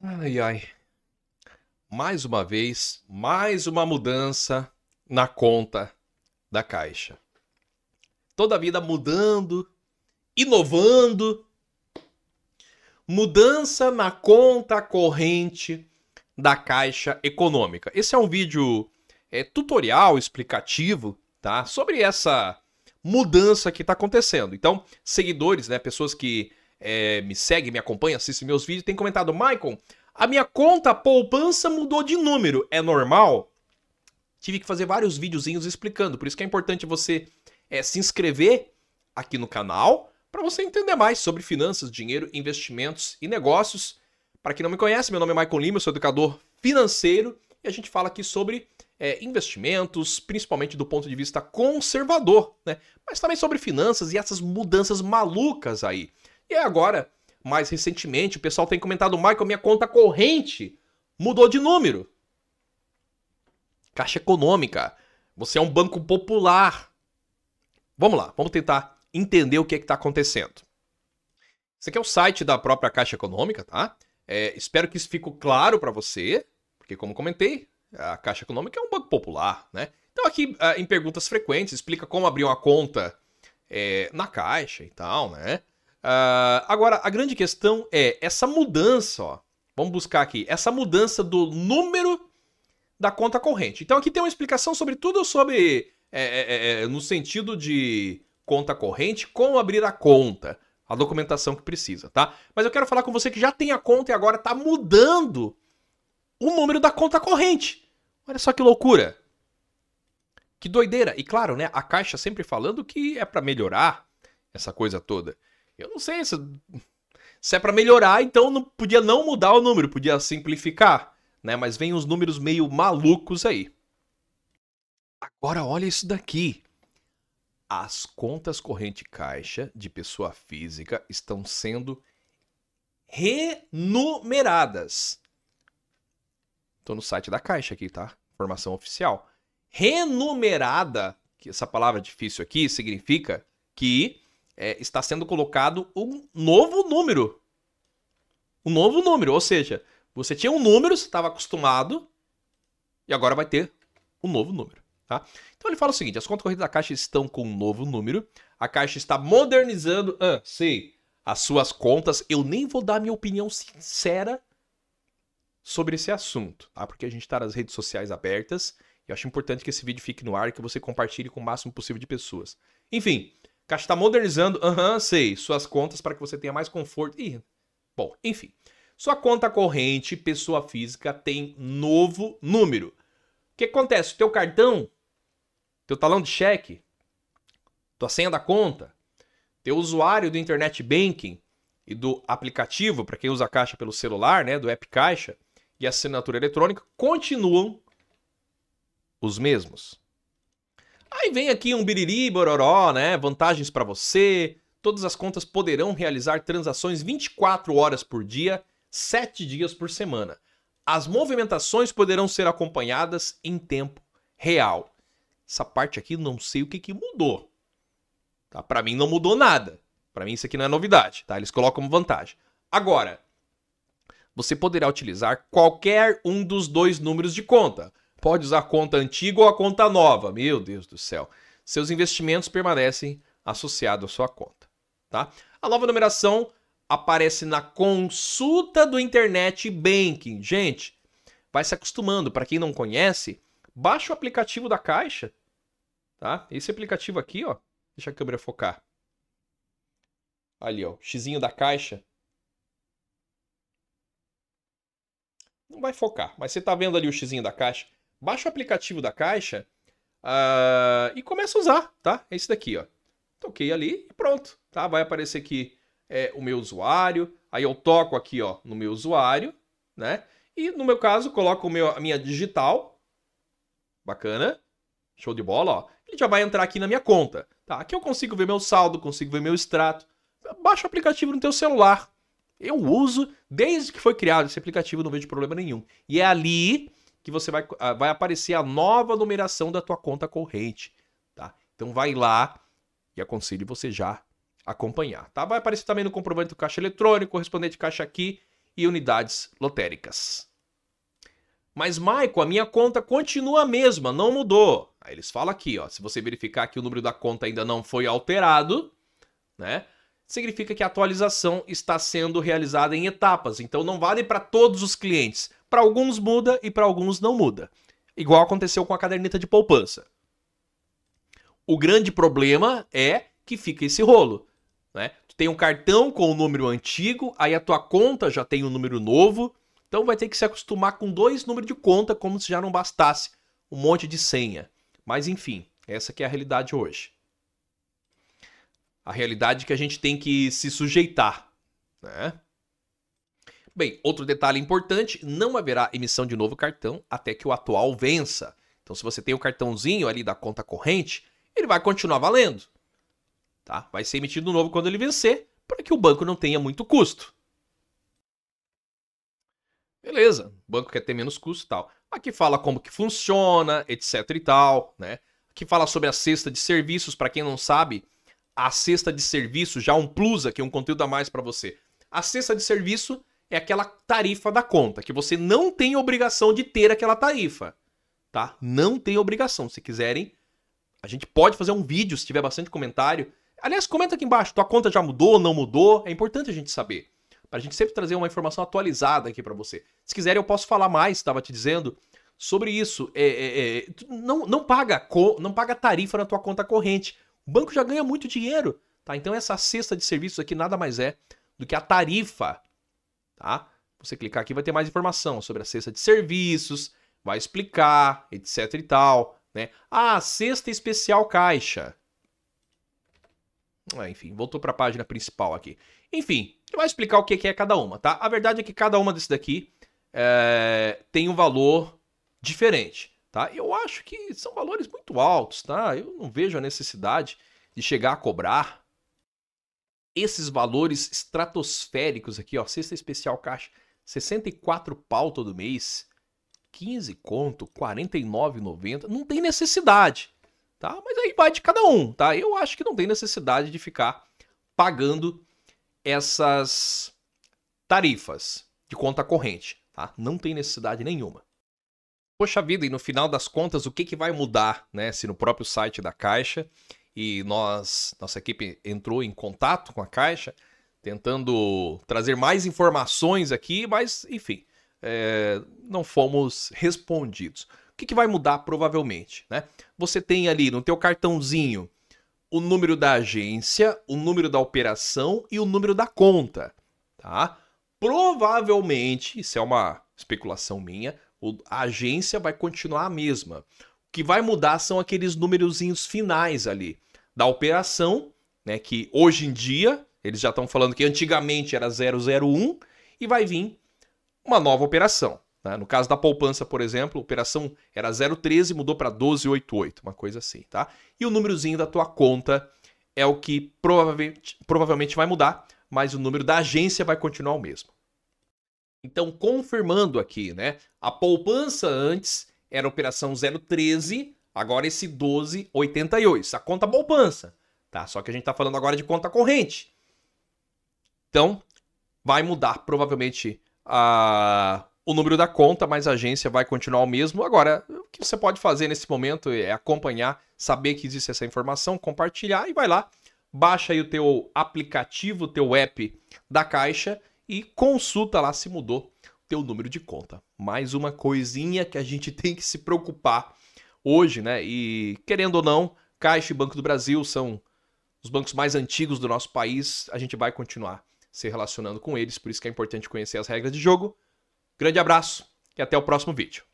Ai, ai. Mais uma vez, mais uma mudança na conta da Caixa. Toda a vida mudando, inovando. Mudança na conta corrente da Caixa Econômica. Esse é um vídeo é, tutorial explicativo, tá? Sobre essa mudança que está acontecendo. Então, seguidores, né, pessoas que é, me segue, me acompanha, assiste meus vídeos, tem comentado, Michael, a minha conta poupança mudou de número, é normal? Tive que fazer vários videozinhos explicando, por isso que é importante você é, se inscrever aqui no canal para você entender mais sobre finanças, dinheiro, investimentos e negócios. Para quem não me conhece, meu nome é Michael Lima, eu sou educador financeiro e a gente fala aqui sobre é, investimentos, principalmente do ponto de vista conservador, né? Mas também sobre finanças e essas mudanças malucas aí. E é agora, mais recentemente, o pessoal tem comentado, Michael, minha conta corrente mudou de número. Caixa Econômica, você é um banco popular. Vamos lá, vamos tentar entender o que é está acontecendo. Esse aqui é o site da própria Caixa Econômica, tá? É, espero que isso fique claro para você, porque como comentei, a Caixa Econômica é um banco popular, né? Então aqui ah, em perguntas frequentes explica como abrir uma conta é, na Caixa e tal, né? Uh, agora, a grande questão é essa mudança, ó. Vamos buscar aqui. Essa mudança do número da conta corrente. Então aqui tem uma explicação sobre tudo sobre. É, é, é, é, no sentido de conta corrente, como abrir a conta. A documentação que precisa, tá? Mas eu quero falar com você que já tem a conta e agora tá mudando o número da conta corrente. Olha só que loucura. Que doideira. E claro, né? A Caixa sempre falando que é para melhorar essa coisa toda. Eu não sei se, se é para melhorar, então não podia não mudar o número, podia simplificar, né? Mas vem uns números meio malucos aí. Agora olha isso daqui. As contas corrente caixa de pessoa física estão sendo renumeradas. Estou no site da Caixa aqui, tá? Informação oficial. Renumerada, que essa palavra difícil aqui significa que é, está sendo colocado um novo número. Um novo número, ou seja, você tinha um número, você estava acostumado, e agora vai ter um novo número. Tá? Então ele fala o seguinte: as contas correntes da Caixa estão com um novo número, a Caixa está modernizando. Ah, sim. As suas contas, eu nem vou dar minha opinião sincera sobre esse assunto, tá? Porque a gente está nas redes sociais abertas. Eu acho importante que esse vídeo fique no ar e que você compartilhe com o máximo possível de pessoas. Enfim, Caixa está modernizando, aham, uhum, sei, suas contas para que você tenha mais conforto. Ih, bom, enfim. Sua conta corrente, pessoa física, tem novo número. O que acontece? O teu cartão, teu talão de cheque, tua senha da conta, teu usuário do internet banking e do aplicativo, para quem usa a caixa pelo celular, né, do app Caixa, e assinatura eletrônica, continuam os mesmos. Aí vem aqui um biriri, bororó, né? Vantagens para você. Todas as contas poderão realizar transações 24 horas por dia, 7 dias por semana. As movimentações poderão ser acompanhadas em tempo real. Essa parte aqui não sei o que, que mudou. Tá? Para mim não mudou nada. Para mim isso aqui não é novidade, tá? Eles colocam como vantagem. Agora, você poderá utilizar qualquer um dos dois números de conta. Pode usar a conta antiga ou a conta nova. Meu Deus do céu. Seus investimentos permanecem associados à sua conta, tá? A nova numeração aparece na consulta do Internet Banking. Gente, vai se acostumando. Para quem não conhece, baixa o aplicativo da Caixa, tá? Esse aplicativo aqui, ó. Deixa a câmera focar. Ali, ó, o da Caixa. Não vai focar, mas você tá vendo ali o xizinho da Caixa? Baixa o aplicativo da Caixa uh, e começa a usar, tá? É esse daqui, ó. Toquei ali e pronto, tá? Vai aparecer aqui é, o meu usuário, aí eu toco aqui, ó, no meu usuário, né? E no meu caso, coloco o meu, a minha digital, bacana, show de bola, ó. Ele já vai entrar aqui na minha conta, tá? Aqui eu consigo ver meu saldo, consigo ver meu extrato. Baixa o aplicativo no teu celular, eu uso desde que foi criado esse aplicativo, não vejo problema nenhum. E é ali que você vai, ah, vai aparecer a nova numeração da tua conta corrente, tá? Então vai lá e aconselho você já acompanhar, tá? Vai aparecer também no comprovante do caixa eletrônico, correspondente caixa aqui e unidades lotéricas. Mas, Maico, a minha conta continua a mesma, não mudou. Aí eles falam aqui, ó, se você verificar que o número da conta ainda não foi alterado, né? Significa que a atualização está sendo realizada em etapas, então não vale para todos os clientes. Para alguns muda e para alguns não muda. Igual aconteceu com a caderneta de poupança. O grande problema é que fica esse rolo. Né? Tu tem um cartão com o um número antigo, aí a tua conta já tem um número novo, então vai ter que se acostumar com dois números de conta, como se já não bastasse um monte de senha. Mas enfim, essa que é a realidade hoje. A realidade que a gente tem que se sujeitar, né? Bem, outro detalhe importante: não haverá emissão de novo cartão até que o atual vença. Então, se você tem o cartãozinho ali da conta corrente, ele vai continuar valendo. Tá? Vai ser emitido novo quando ele vencer, para que o banco não tenha muito custo. Beleza, o banco quer ter menos custo e tal. Aqui fala como que funciona, etc e tal, né? Aqui fala sobre a cesta de serviços, para quem não sabe, a cesta de serviços já é um plus aqui, um conteúdo a mais para você. A cesta de serviço é aquela tarifa da conta, que você não tem obrigação de ter aquela tarifa, tá? Não tem obrigação. Se quiserem, a gente pode fazer um vídeo se tiver bastante comentário. Aliás, comenta aqui embaixo, tua conta já mudou, ou não mudou? É importante a gente saber, para a gente sempre trazer uma informação atualizada aqui para você. Se quiserem, eu posso falar mais, estava te dizendo, sobre isso. É, é, é, não, não, paga não paga tarifa na tua conta corrente. O banco já ganha muito dinheiro, tá? Então essa cesta de serviços aqui nada mais é do que a tarifa tá? Você clicar aqui vai ter mais informação sobre a cesta de serviços, vai explicar, etc e tal, né? Ah, cesta especial caixa. Ah, enfim, voltou para a página principal aqui. Enfim, vai explicar o que é cada uma, tá? A verdade é que cada uma desse daqui é, tem um valor diferente, tá? Eu acho que são valores muito altos, tá? Eu não vejo a necessidade de chegar a cobrar esses valores estratosféricos aqui, ó, cesta especial caixa, 64 pau todo mês, 15 conto, 49,90, não tem necessidade, tá? Mas aí vai de cada um, tá? Eu acho que não tem necessidade de ficar pagando essas tarifas de conta corrente, tá? Não tem necessidade nenhuma. Poxa vida, e no final das contas, o que, que vai mudar, né? Se no próprio site da Caixa e nós, nossa equipe entrou em contato com a Caixa, tentando trazer mais informações aqui, mas enfim, é, não fomos respondidos. O que, que vai mudar provavelmente, né? Você tem ali no teu cartãozinho o número da agência, o número da operação e o número da conta, tá? Provavelmente, isso é uma especulação minha, a agência vai continuar a mesma. O que vai mudar são aqueles númerozinhos finais ali da operação, né, que hoje em dia, eles já estão falando que antigamente era 001, e vai vir uma nova operação. Né? No caso da poupança, por exemplo, a operação era 013, mudou para 1288, uma coisa assim, tá? E o númerozinho da tua conta é o que provavelmente, provavelmente vai mudar, mas o número da agência vai continuar o mesmo. Então, confirmando aqui, né? A poupança antes era operação 013, Agora esse 12,88, a conta poupança, tá? Só que a gente está falando agora de conta corrente. Então, vai mudar provavelmente a, o número da conta, mas a agência vai continuar o mesmo. Agora, o que você pode fazer nesse momento é acompanhar, saber que existe essa informação, compartilhar e vai lá, baixa aí o teu aplicativo, o teu app da Caixa e consulta lá se mudou o teu número de conta. Mais uma coisinha que a gente tem que se preocupar hoje, né? E querendo ou não, Caixa e Banco do Brasil são os bancos mais antigos do nosso país. A gente vai continuar se relacionando com eles, por isso que é importante conhecer as regras de jogo. Grande abraço e até o próximo vídeo.